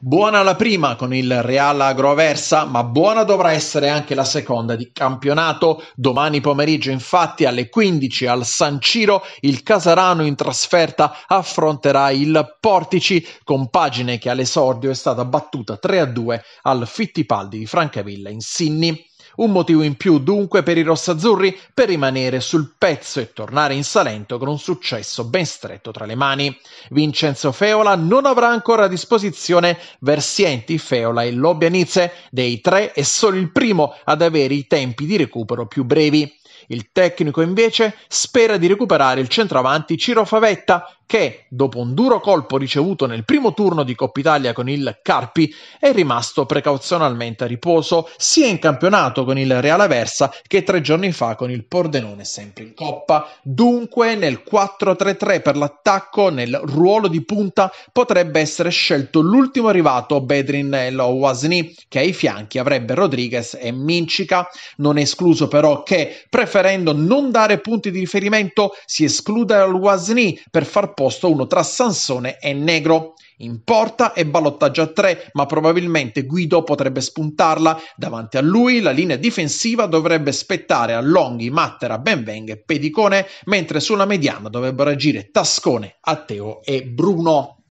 Buona la prima con il Real Agroversa, ma buona dovrà essere anche la seconda di campionato. Domani pomeriggio, infatti, alle 15 al San Ciro, il Casarano in trasferta affronterà il Portici, compagine che all'esordio è stata battuta 3-2 al Fittipaldi di Francavilla in Sinni. Un motivo in più dunque per i rossazzurri per rimanere sul pezzo e tornare in Salento con un successo ben stretto tra le mani. Vincenzo Feola non avrà ancora a disposizione Versienti, Feola e Lobbianice, dei tre è solo il primo ad avere i tempi di recupero più brevi. Il tecnico invece spera di recuperare il centravanti Ciro Favetta che, dopo un duro colpo ricevuto nel primo turno di Coppa Italia con il Carpi, è rimasto precauzionalmente a riposo sia in campionato campionato con il Real Aversa che tre giorni fa con il Pordenone sempre in coppa. Dunque nel 4-3-3 per l'attacco nel ruolo di punta potrebbe essere scelto l'ultimo arrivato Bedrin El Wasni che ai fianchi avrebbe Rodriguez e Mincica. Non è escluso però che preferendo non dare punti di riferimento si escluda El Wasni per far posto uno tra Sansone e Negro. In porta è ballottaggio a tre, ma probabilmente Guido potrebbe spuntarla. Davanti a lui la linea difensiva dovrebbe spettare a Longhi, Mattera, Benvenga e Pedicone, mentre sulla mediana dovrebbero agire Tascone, Atteo e Bruno.